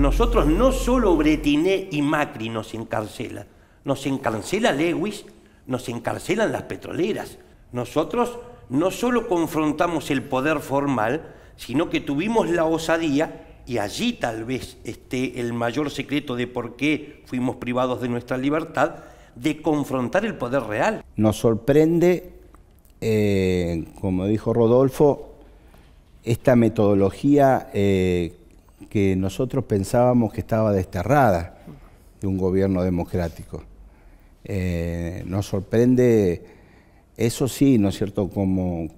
nosotros no solo Bretiné y Macri nos encarcela, nos encarcela Lewis, nos encarcelan las petroleras. Nosotros no solo confrontamos el poder formal, sino que tuvimos la osadía, y allí tal vez esté el mayor secreto de por qué fuimos privados de nuestra libertad, de confrontar el poder real. Nos sorprende, eh, como dijo Rodolfo, esta metodología eh, que nosotros pensábamos que estaba desterrada de un gobierno democrático. Eh, nos sorprende, eso sí, ¿no es cierto?, como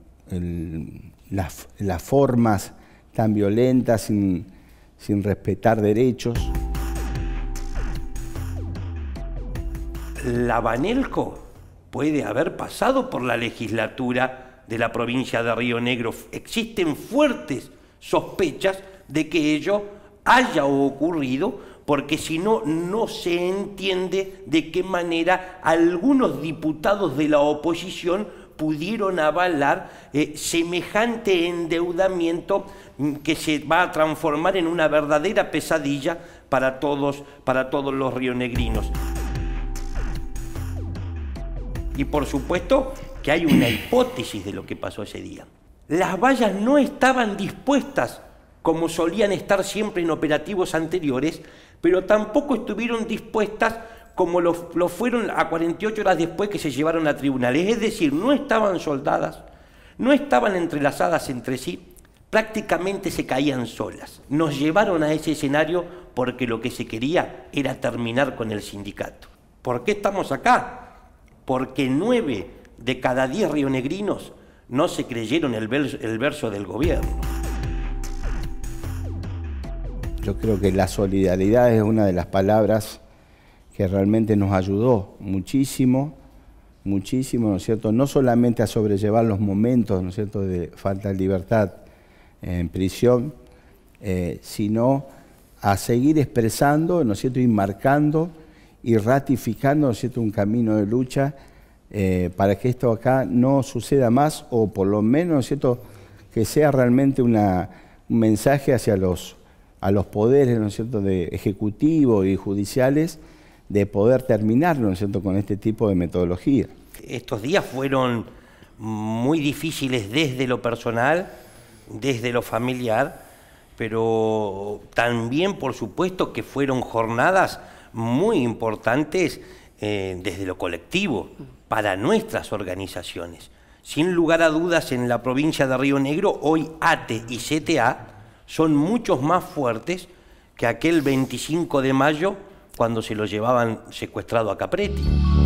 las, formas tan violentas sin, sin respetar derechos. La Banelco puede haber pasado por la legislatura de la provincia de Río Negro. Existen fuertes sospechas de que ello haya ocurrido, porque si no, no se entiende de qué manera algunos diputados de la oposición pudieron avalar eh, semejante endeudamiento mm, que se va a transformar en una verdadera pesadilla para todos, para todos los rionegrinos. Y por supuesto que hay una hipótesis de lo que pasó ese día. Las vallas no estaban dispuestas como solían estar siempre en operativos anteriores, pero tampoco estuvieron dispuestas como lo, fueron a 48 horas después que se llevaron a tribunales. Es decir, no estaban soldadas, no estaban entrelazadas entre sí, prácticamente se caían solas. Nos llevaron a ese escenario porque lo que se quería era terminar con el sindicato. ¿Por qué estamos acá? Porque nueve de cada diez rionegrinos no se creyeron el verso del gobierno. Yo creo que la solidaridad es una de las palabras que realmente nos ayudó muchísimo, muchísimo, ¿no es cierto? No solamente a sobrellevar los momentos, ¿no es cierto?, de falta de libertad en prisión, eh, sino a seguir expresando, ¿no es cierto?, y marcando y ratificando, ¿no es cierto?, un camino de lucha eh, para que esto acá no suceda más o por lo menos, ¿no es cierto?, que sea realmente un mensaje hacia los a los poderes, ¿no es cierto?, de ejecutivo y judiciales de poder terminarlo, ¿no es cierto?, con este tipo de metodología. Estos días fueron muy difíciles desde lo personal, desde lo familiar, pero también, por supuesto, que fueron jornadas muy importantes eh, desde lo colectivo para nuestras organizaciones. Sin lugar a dudas, en la provincia de Río Negro, hoy ATE y CTA son muchos más fuertes que aquel 25 de mayo cuando se lo llevaban secuestrado a Capretti.